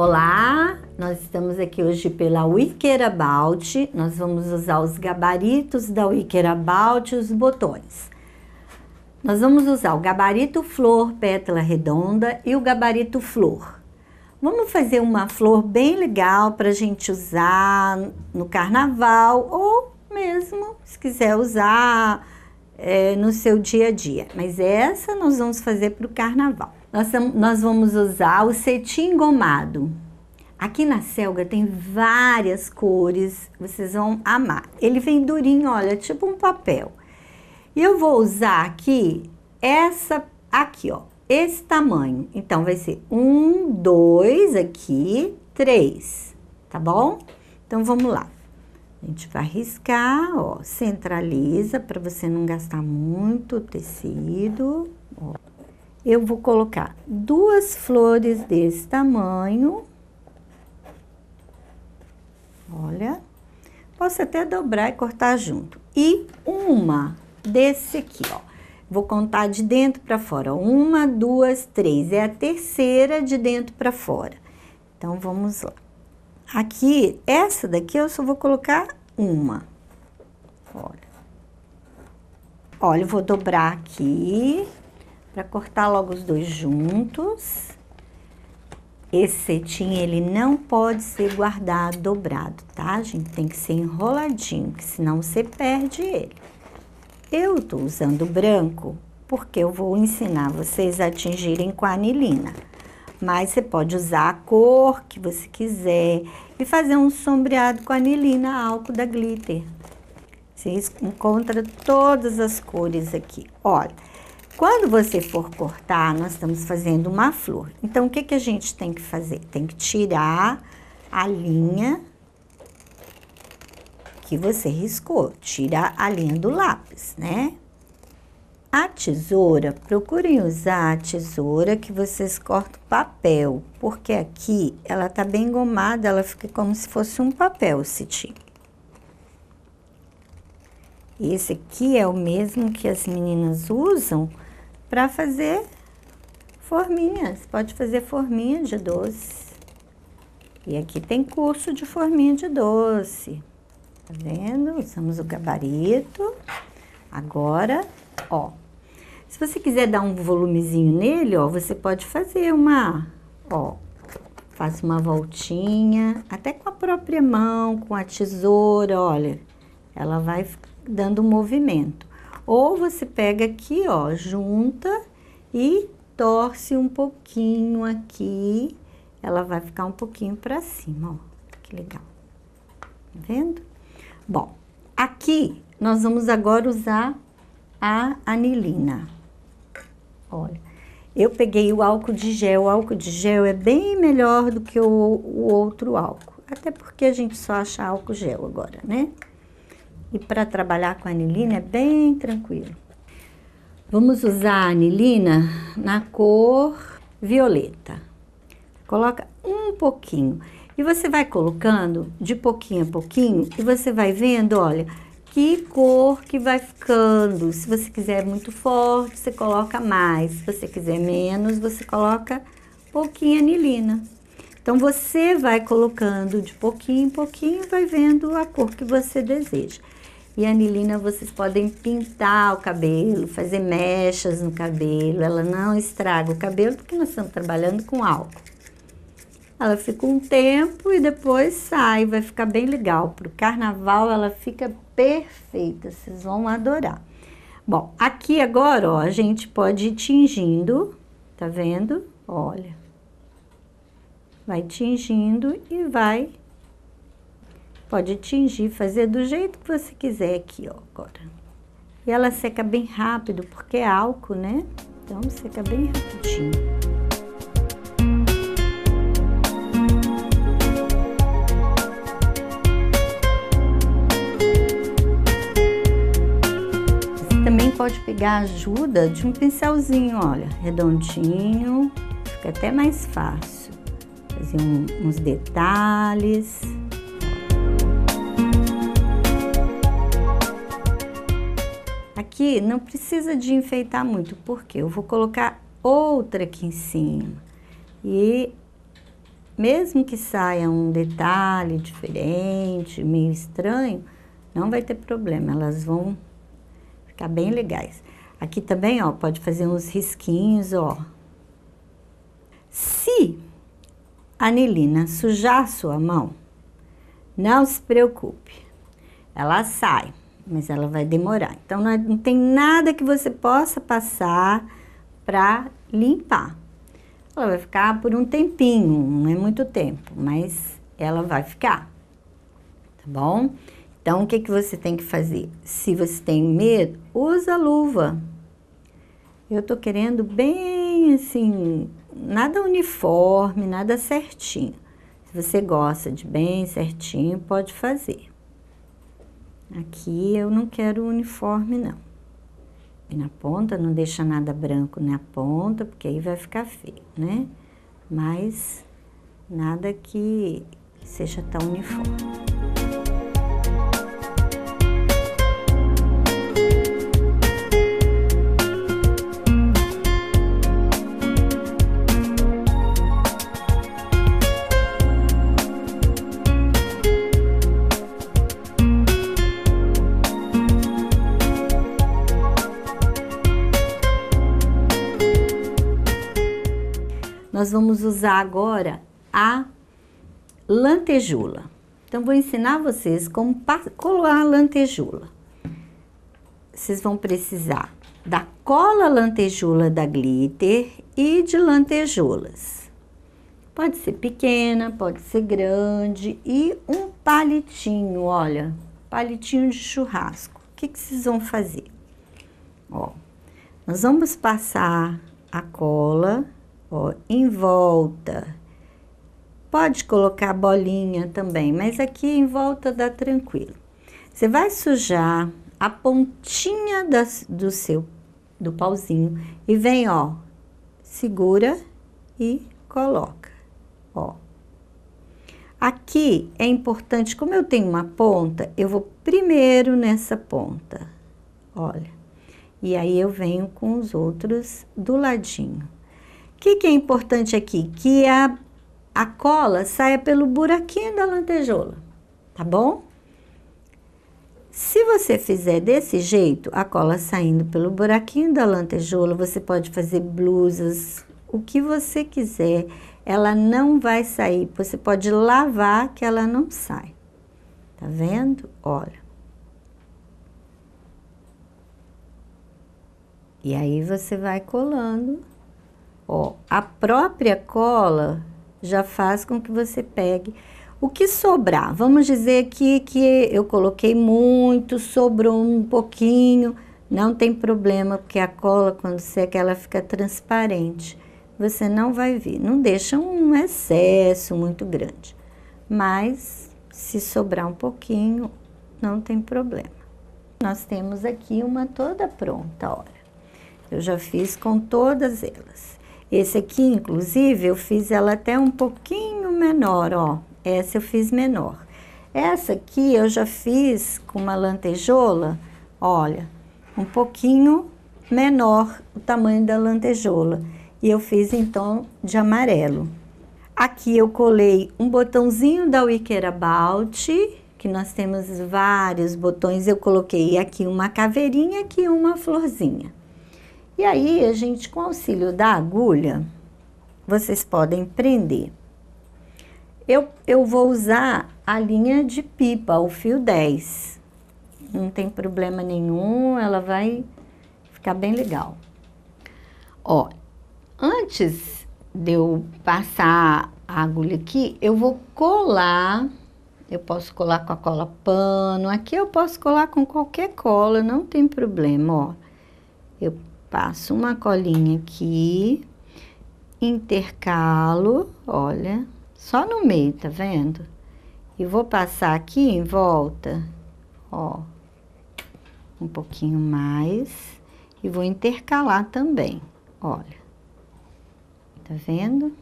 Olá, nós estamos aqui hoje pela Wikerabout. Nós vamos usar os gabaritos da Wikerabout e os botões. Nós vamos usar o gabarito flor pétala redonda e o gabarito flor. Vamos fazer uma flor bem legal para a gente usar no carnaval ou mesmo se quiser usar é, no seu dia a dia. Mas essa nós vamos fazer para o carnaval nós, nós vamos usar o cetim engomado. Aqui na selga tem várias cores, vocês vão amar. Ele vem durinho, olha, tipo um papel. E eu vou usar aqui essa, aqui ó, esse tamanho. Então, vai ser um, dois, aqui, três, tá bom? Então, vamos lá. A gente vai riscar, ó, centraliza para você não gastar muito tecido, ó eu vou colocar duas flores desse tamanho. Olha, posso até dobrar e cortar junto. E uma desse aqui, ó. Vou contar de dentro para fora. Uma, duas, três. É a terceira de dentro para fora. Então, vamos lá. Aqui, essa daqui eu só vou colocar uma. Olha. Olha, eu vou dobrar aqui para cortar logo os dois juntos. Esse cetim, ele não pode ser guardado dobrado, tá, gente? Tem que ser enroladinho, que senão você perde ele. Eu tô usando branco porque eu vou ensinar vocês a tingirem com a anilina. Mas você pode usar a cor que você quiser e fazer um sombreado com anilina álcool da glitter. Você encontra todas as cores aqui. Olha, quando você for cortar, nós estamos fazendo uma flor. Então, o que, que a gente tem que fazer? Tem que tirar a linha que você riscou. Tira a linha do lápis, né? A tesoura, procurem usar a tesoura que vocês cortam papel, porque aqui ela tá bem gomada, ela fica como se fosse um papel, Citi. Esse aqui é o mesmo que as meninas usam para fazer forminhas. Pode fazer forminha de doce. E aqui tem curso de forminha de doce. Tá vendo? Usamos o gabarito. Agora, ó. Se você quiser dar um volumezinho nele, ó, você pode fazer uma, ó, faz uma voltinha, até com a própria mão, com a tesoura, olha. Ela vai dando movimento. Ou você pega aqui, ó, junta e torce um pouquinho aqui, ela vai ficar um pouquinho para cima, ó. Que legal. Tá vendo? Bom, aqui nós vamos agora usar a anilina. Olha, eu peguei o álcool de gel. O álcool de gel é bem melhor do que o, o outro álcool. Até porque a gente só acha álcool gel agora, né? E para trabalhar com anilina é bem tranquilo. Vamos usar a anilina na cor violeta. Coloca um pouquinho. E você vai colocando de pouquinho a pouquinho e você vai vendo, olha, que cor que vai ficando. Se você quiser muito forte, você coloca mais. Se você quiser menos, você coloca pouquinho anilina. Então, você vai colocando de pouquinho em pouquinho e vai vendo a cor que você deseja. E a anilina vocês podem pintar o cabelo, fazer mechas no cabelo. Ela não estraga o cabelo porque nós estamos trabalhando com álcool. Ela fica um tempo e depois sai, vai ficar bem legal. Para o carnaval ela fica perfeita, vocês vão adorar. Bom, aqui agora, ó, a gente pode ir tingindo, tá vendo? Olha. Vai tingindo e vai Pode tingir, fazer do jeito que você quiser aqui, ó, agora. E ela seca bem rápido, porque é álcool, né? Então, seca bem rapidinho. Você também pode pegar a ajuda de um pincelzinho, olha, redondinho, fica até mais fácil. Fazer um, uns detalhes. aqui não precisa de enfeitar muito, porque eu vou colocar outra aqui em cima. E mesmo que saia um detalhe diferente, meio estranho, não vai ter problema, elas vão ficar bem legais. Aqui também, ó, pode fazer uns risquinhos, ó. Se a anilina sujar sua mão, não se preocupe, ela sai mas ela vai demorar. Então, não, é, não tem nada que você possa passar para limpar. Ela vai ficar por um tempinho, não é muito tempo, mas ela vai ficar, tá bom? Então, o que, que você tem que fazer? Se você tem medo, usa luva. Eu tô querendo bem, assim, nada uniforme, nada certinho. Se você gosta de bem certinho, pode fazer. Aqui eu não quero uniforme, não. E na ponta não deixa nada branco na ponta, porque aí vai ficar feio, né? Mas nada que seja tão uniforme. nós vamos usar agora a lantejula. Então, vou ensinar vocês como colar a lantejula. Vocês vão precisar da cola lantejula da glitter e de lantejulas. Pode ser pequena, pode ser grande e um palitinho, olha, palitinho de churrasco. O que, que vocês vão fazer? Ó, nós vamos passar a cola ó, em volta. Pode colocar bolinha também, mas aqui em volta dá tranquilo. Você vai sujar a pontinha da, do seu, do pauzinho e vem, ó, segura e coloca, ó. Aqui é importante, como eu tenho uma ponta, eu vou primeiro nessa ponta, olha. E aí eu venho com os outros do ladinho. O que, que é importante aqui? Que a, a cola saia pelo buraquinho da lantejola, tá bom? Se você fizer desse jeito, a cola saindo pelo buraquinho da lantejola, você pode fazer blusas, o que você quiser, ela não vai sair. Você pode lavar que ela não sai. Tá vendo? Olha. E aí você vai colando Ó, a própria cola já faz com que você pegue o que sobrar. Vamos dizer aqui que eu coloquei muito, sobrou um pouquinho, não tem problema, porque a cola, quando seca, ela fica transparente. Você não vai ver, não deixa um excesso muito grande, mas se sobrar um pouquinho, não tem problema. Nós temos aqui uma toda pronta, olha. Eu já fiz com todas elas. Esse aqui, inclusive, eu fiz ela até um pouquinho menor, ó. Essa eu fiz menor. Essa aqui eu já fiz com uma lantejola, olha, um pouquinho menor o tamanho da lantejola. E eu fiz, então, de amarelo. Aqui eu colei um botãozinho da Wicker About, que nós temos vários botões. Eu coloquei aqui uma caveirinha, aqui uma florzinha. E aí, a gente, com auxílio da agulha, vocês podem prender. Eu, eu vou usar a linha de pipa, o fio 10. Não tem problema nenhum, ela vai ficar bem legal. Ó, antes de eu passar a agulha aqui, eu vou colar. Eu posso colar com a cola pano. Aqui eu posso colar com qualquer cola, não tem problema, ó. Eu passo uma colinha aqui, intercalo, olha, só no meio, tá vendo? E vou passar aqui em volta, ó, um pouquinho mais, e vou intercalar também, olha. Tá vendo?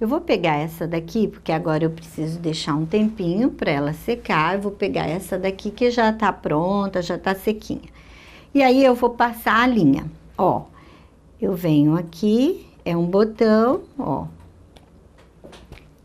Eu vou pegar essa daqui, porque agora eu preciso deixar um tempinho para ela secar. Eu vou pegar essa daqui que já tá pronta, já tá sequinha. E aí, eu vou passar a linha. Ó, eu venho aqui, é um botão, ó.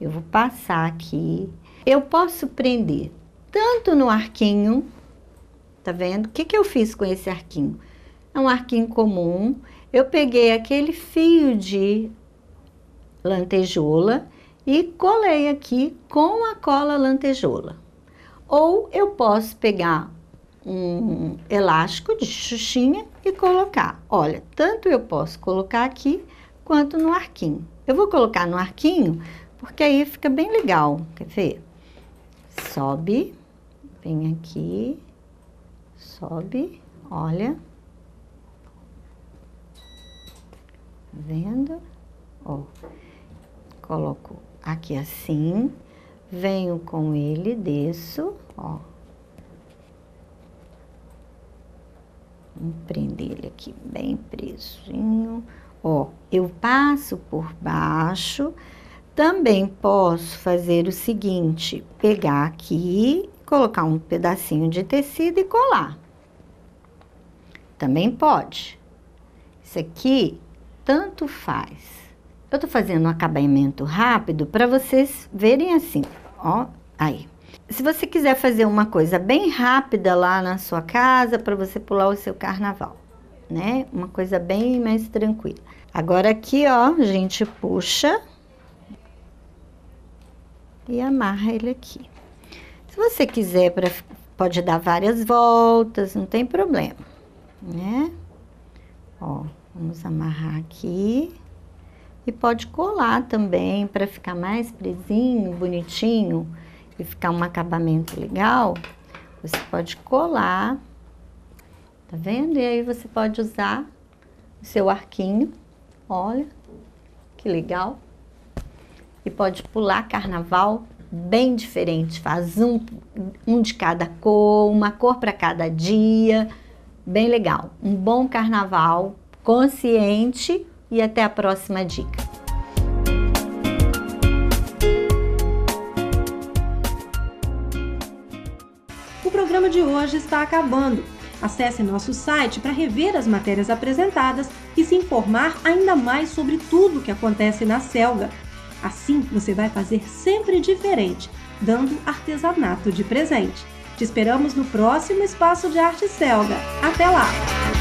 Eu vou passar aqui. Eu posso prender tanto no arquinho, tá vendo? O que, que eu fiz com esse arquinho? É um arquinho comum. Eu peguei aquele fio de lantejoula e colei aqui com a cola lantejoula. Ou eu posso pegar um elástico de xuxinha e colocar. Olha, tanto eu posso colocar aqui quanto no arquinho. Eu vou colocar no arquinho, porque aí fica bem legal. Quer ver? Sobe, vem aqui, sobe, olha. Tá vendo? Ó, coloco aqui assim, venho com ele, desço, ó. Vamos prender ele aqui bem presinho. Ó, eu passo por baixo. Também posso fazer o seguinte, pegar aqui, colocar um pedacinho de tecido e colar. Também pode. Isso aqui, tanto faz. Eu tô fazendo um acabamento rápido para vocês verem assim, ó, aí. Se você quiser fazer uma coisa bem rápida lá na sua casa para você pular o seu carnaval, né? Uma coisa bem mais tranquila. Agora aqui, ó, a gente puxa e amarra ele aqui. Se você quiser para pode dar várias voltas, não tem problema, né? Ó, vamos amarrar aqui. E pode colar também para ficar mais presinho, bonitinho e ficar um acabamento legal, você pode colar, tá vendo? E aí você pode usar o seu arquinho, olha, que legal. E pode pular carnaval bem diferente, faz um, um de cada cor, uma cor para cada dia, bem legal. Um bom carnaval, consciente e até a próxima dica. programa de hoje está acabando. Acesse nosso site para rever as matérias apresentadas e se informar ainda mais sobre tudo o que acontece na Selga. Assim, você vai fazer sempre diferente, dando artesanato de presente. Te esperamos no próximo Espaço de Arte Selga. Até lá!